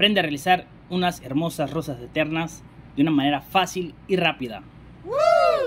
Aprende a realizar unas hermosas rosas eternas de una manera fácil y rápida.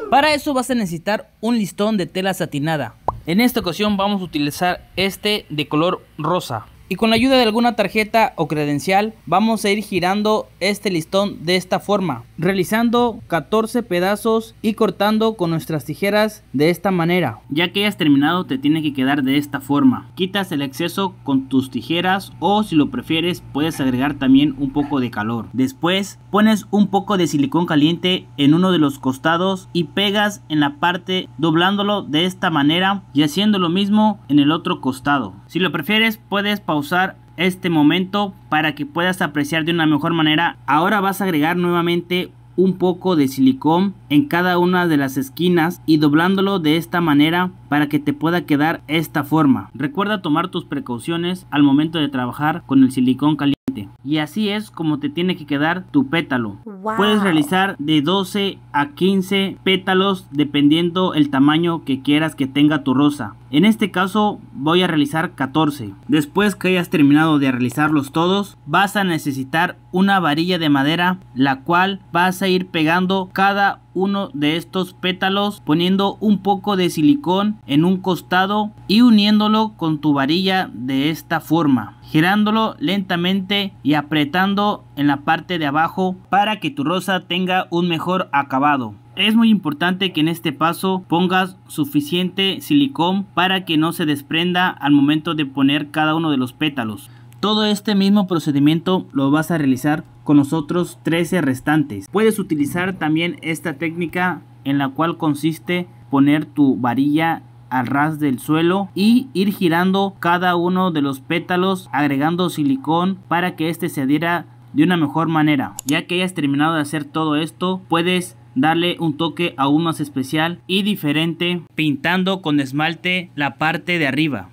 Para eso vas a necesitar un listón de tela satinada. En esta ocasión vamos a utilizar este de color rosa y con la ayuda de alguna tarjeta o credencial vamos a ir girando este listón de esta forma, realizando 14 pedazos y cortando con nuestras tijeras de esta manera. Ya que hayas terminado te tiene que quedar de esta forma. Quitas el exceso con tus tijeras o si lo prefieres puedes agregar también un poco de calor. Después pones un poco de silicón caliente en uno de los costados y pegas en la parte doblándolo de esta manera y haciendo lo mismo en el otro costado. Si lo prefieres puedes pausar usar este momento para que puedas apreciar de una mejor manera. Ahora vas a agregar nuevamente un poco de silicón en cada una de las esquinas y doblándolo de esta manera para que te pueda quedar esta forma. Recuerda tomar tus precauciones al momento de trabajar con el silicón caliente. Y así es como te tiene que quedar tu pétalo. Puedes realizar de 12 a 15 pétalos dependiendo el tamaño que quieras que tenga tu rosa. En este caso voy a realizar 14. Después que hayas terminado de realizarlos todos, vas a necesitar una varilla de madera la cual vas a ir pegando cada uno de estos pétalos poniendo un poco de silicón en un costado y uniéndolo con tu varilla de esta forma, girándolo lentamente y apretando en la parte de abajo para que tu rosa tenga un mejor acabado. Es muy importante que en este paso pongas suficiente silicón para que no se desprenda al momento de poner cada uno de los pétalos. Todo este mismo procedimiento lo vas a realizar con los otros 13 restantes. Puedes utilizar también esta técnica en la cual consiste poner tu varilla al ras del suelo y ir girando cada uno de los pétalos agregando silicón para que este se adhiera de una mejor manera. Ya que hayas terminado de hacer todo esto, puedes darle un toque aún más especial y diferente pintando con esmalte la parte de arriba.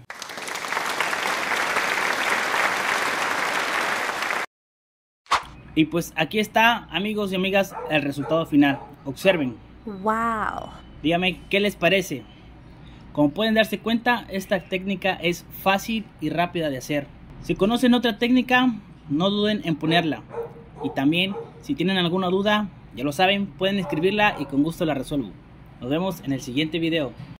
Y pues aquí está, amigos y amigas, el resultado final. Observen. ¡Wow! Dígame, ¿qué les parece? Como pueden darse cuenta, esta técnica es fácil y rápida de hacer. Si conocen otra técnica, no duden en ponerla. Y también, si tienen alguna duda, ya lo saben, pueden escribirla y con gusto la resuelvo. Nos vemos en el siguiente video.